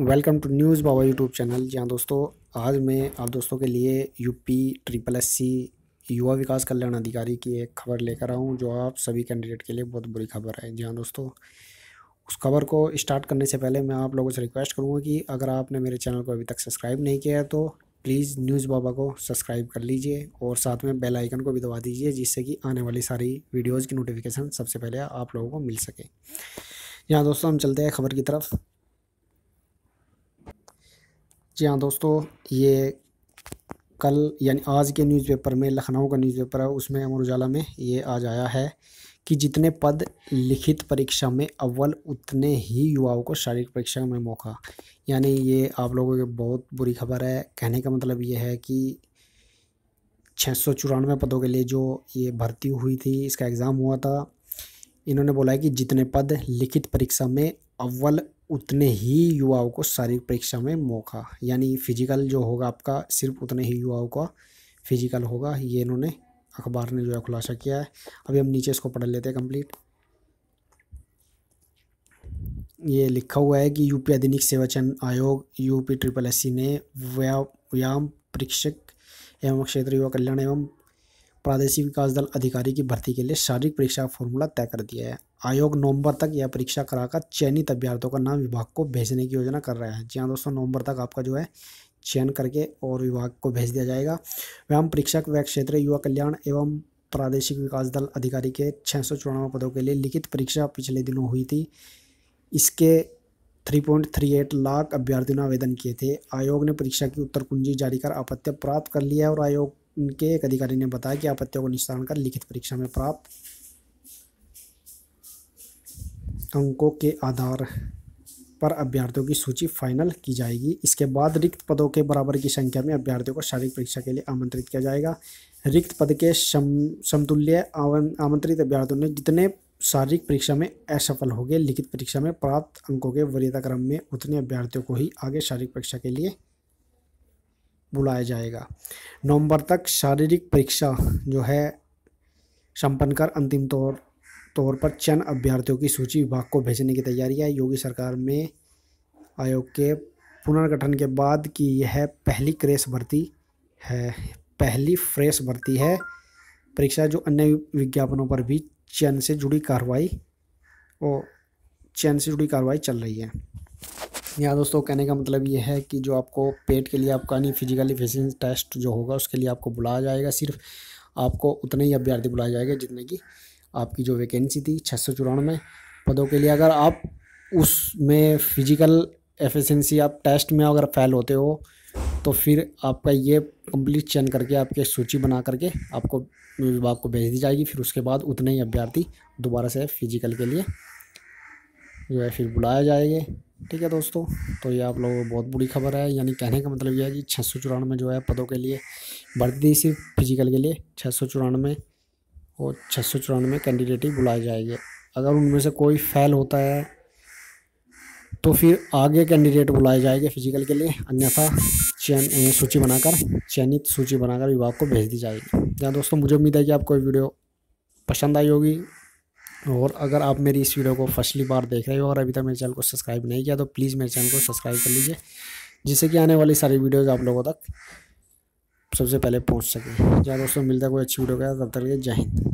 welcome to news Baba YouTube channel जहाँ दोस्तों आज मैं आप दोस्तों के लिए यूपी ट्रिपल एस सी युवा विकास कल्याण अधिकारी की एक खबर लेकर आऊँ जो आप सभी कैंडिडेट के लिए बहुत बुरी खबर है जी हाँ दोस्तों उस खबर को स्टार्ट करने से पहले मैं आप लोगों से रिक्वेस्ट करूँगा कि अगर आपने मेरे चैनल को अभी तक सब्सक्राइब नहीं किया है तो प्लीज़ न्यूज़ बाबा को सब्सक्राइब कर लीजिए और साथ में बेल आइकन को भी दबा दीजिए जिससे कि आने वाली सारी वीडियोज़ की नोटिफिकेशन सबसे पहले आप लोगों को मिल सके यहाँ दोस्तों हम चलते हैं खबर की तरफ जी हाँ दोस्तों ये कल यानी आज के न्यूज़पेपर में लखनऊ का न्यूज़पेपर है उसमें अमर उजाला में ये आज आया है कि जितने पद लिखित परीक्षा में अव्वल उतने ही युवाओं को शारीरिक परीक्षा में मौका यानी ये आप लोगों के बहुत बुरी खबर है कहने का मतलब ये है कि छः सौ चौरानवे पदों के लिए जो ये भर्ती हुई थी इसका एग्ज़ाम हुआ था इन्होंने बोला है कि जितने पद लिखित परीक्षा में अव्वल उतने ही युवाओं को शारीरिक परीक्षा में मौका यानी फिजिकल जो होगा आपका सिर्फ उतने ही युवाओं का फिजिकल होगा ये इन्होंने अखबार ने जो है खुलासा किया है अभी हम नीचे इसको पढ़ लेते हैं कंप्लीट ये लिखा हुआ है कि यूपी आधुनिक सेवा चयन आयोग यूपी ट्रिपल एस ने व्यायाम परीक्षक एवं क्षेत्र युवा कल्याण एवं प्रादेशिक विकास दल अधिकारी की भर्ती के लिए शारीरिक परीक्षा फॉर्मूला तय कर दिया है आयोग नवंबर तक यह परीक्षा कराकर चयनित अभ्यर्थियों का नाम विभाग को भेजने की योजना कर रहा है जी हाँ दोस्तों नवंबर तक आपका जो है चयन करके और विभाग को भेज दिया जाएगा व्यायाम परीक्षक व्यय क्षेत्रीय युवा कल्याण एवं प्रादेशिक विकास दल अधिकारी के छः पदों के लिए लिखित परीक्षा पिछले दिनों हुई थी इसके 3.38 लाख अभ्यर्थियों ने आवेदन किए थे आयोग ने परीक्षा की उत्तर कुंजी जारी कर आपत्ति प्राप्त कर लिया है और आयोग उनके एक अधिकारी ने बताया कि आपत्तियों को निस्तारण कर लिखित परीक्षा में प्राप्त अंकों के आधार पर अभ्यर्थियों की सूची फाइनल की जाएगी इसके बाद रिक्त पदों के बराबर की संख्या में अभ्यर्थियों को शारीरिक परीक्षा के लिए आमंत्रित किया जाएगा रिक्त पद के समतुल्य आमंत्रित अभ्यर्थियों ने जितने शारीरिक परीक्षा में असफल हो गए लिखित परीक्षा में प्राप्त अंकों के वरीयता क्रम में उतने अभ्यर्थियों को ही आगे शारीरिक परीक्षा के लिए बुलाया जाएगा नवंबर तक शारीरिक परीक्षा जो है संपन्न कर अंतिम तौर तौर पर चयन अभ्यर्थियों की सूची विभाग को भेजने की तैयारी है योगी सरकार में आयोग के पुनर्गठन के बाद की यह पहली क्रेस भर्ती है पहली फ्रेश भर्ती है परीक्षा जो अन्य विज्ञापनों पर भी चयन से जुड़ी कार्रवाई और चयन से जुड़ी कार्रवाई चल रही है यहाँ दोस्तों कहने का मतलब ये है कि जो आपको पेट के लिए आपका यानी फिजिकल इफिशेंस टेस्ट जो होगा उसके लिए आपको बुलाया जाएगा सिर्फ आपको उतने ही अभ्यर्थी बुलाया जाएगा जितने की आपकी जो वैकेंसी थी छः सौ चौरानवे पदों के लिए अगर आप उसमें फिजिकल एफिशेंसी आप टेस्ट में अगर फेल होते हो तो फिर आपका ये कंप्लीट चयन करके आपके सूची बना करके आपको विभाग को भेज दी जाएगी फिर उसके बाद उतने ही अभ्यर्थी दोबारा से फिजिकल के लिए जो है फिर बुलाए जाएंगे ठीक है दोस्तों तो ये आप लोगों को बहुत बुरी खबर है यानी कहने का मतलब यह है कि छः सौ चौरानवे जो है पदों के लिए भर्ती दी सिर्फ फिजिकल के लिए छः सौ चौरानवे और छः सौ चौरानवे कैंडिडेट ही बुलाए जाएंगे अगर उनमें से कोई फेल होता है तो फिर आगे कैंडिडेट बुलाए जाएंगे फिजिकल के लिए अन्यथा चयन सूची बनाकर चयनित सूची बनाकर विभाग को भेज दी जाएगी या दोस्तों मुझे उम्मीद है कि आपको वीडियो पसंद आई होगी और अगर आप मेरी इस वीडियो को फर्स्टली बार देख रहे हो और अभी तक मेरे चैनल को सब्सक्राइब नहीं किया तो प्लीज़ मेरे चैनल को सब्सक्राइब कर लीजिए जिससे कि आने वाली सारी वीडियोज़ आप लोगों तक सबसे पहले पहुँच सकें या दोस्तों मिलता कोई अच्छी वीडियो का तब तक जय हिंद